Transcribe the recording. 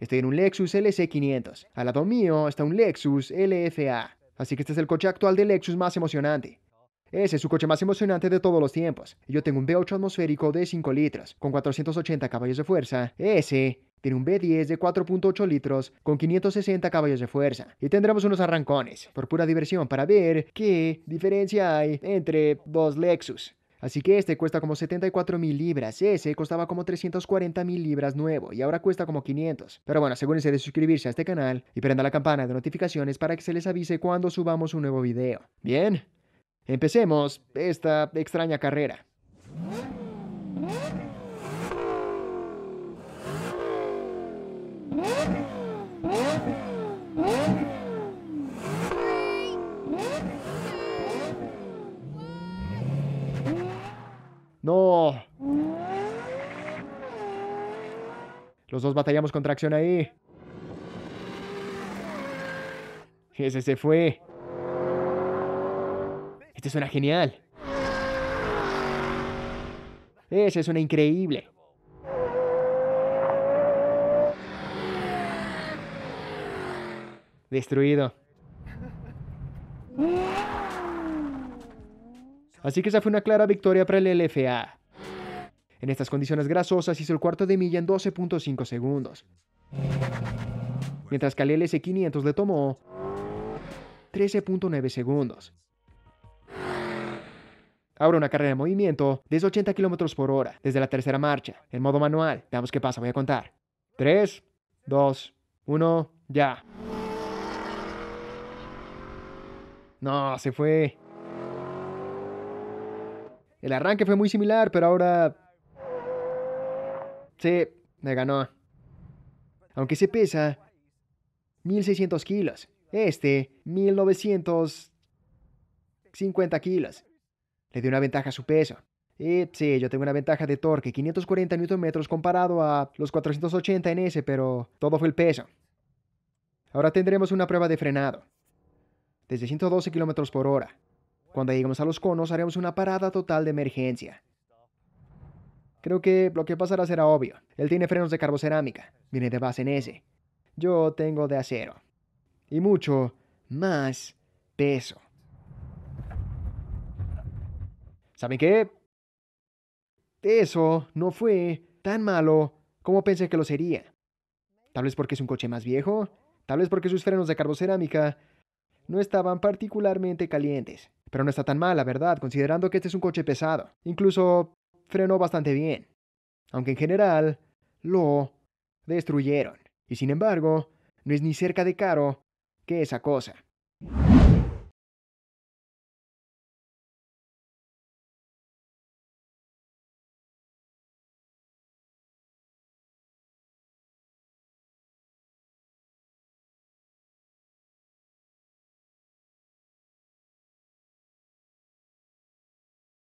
Estoy en un Lexus LC500. Al lado mío está un Lexus LFA. Así que este es el coche actual de Lexus más emocionante. Ese es su coche más emocionante de todos los tiempos. Yo tengo un V8 atmosférico de 5 litros, con 480 caballos de fuerza. Ese tiene un V10 de 4.8 litros, con 560 caballos de fuerza. Y tendremos unos arrancones, por pura diversión, para ver qué diferencia hay entre dos Lexus. Así que este cuesta como 74 mil libras, ese costaba como 340 mil libras nuevo y ahora cuesta como 500. Pero bueno, asegúrense de suscribirse a este canal y prenda la campana de notificaciones para que se les avise cuando subamos un nuevo video. Bien, empecemos esta extraña carrera. Los dos batallamos con tracción ahí. Ese se fue. Este suena genial. Ese suena increíble. Destruido. Así que esa fue una clara victoria para el LFA. En estas condiciones grasosas hizo el cuarto de milla en 12.5 segundos. Mientras que al LS500 le tomó 13.9 segundos. Ahora una carrera de movimiento de 80 km por hora, desde la tercera marcha, en modo manual. Veamos qué pasa, voy a contar. 3, 2, 1, ya. No, se fue. El arranque fue muy similar, pero ahora... Sí, me ganó. Aunque se pesa 1600 kilos. Este, 1950 kilos. Le dio una ventaja a su peso. Y sí, yo tengo una ventaja de torque, 540 Nm comparado a los 480 en ese, pero todo fue el peso. Ahora tendremos una prueba de frenado. Desde 112 km por hora. Cuando lleguemos a los conos haremos una parada total de emergencia. Creo que lo que pasará será obvio. Él tiene frenos de carbocerámica. Viene de base en ese. Yo tengo de acero. Y mucho más peso. ¿Saben qué? Eso no fue tan malo como pensé que lo sería. Tal vez porque es un coche más viejo, tal vez porque sus frenos de carbocerámica no estaban particularmente calientes. Pero no está tan mal, la verdad, considerando que este es un coche pesado. Incluso frenó bastante bien. Aunque en general lo destruyeron. Y sin embargo, no es ni cerca de caro que esa cosa.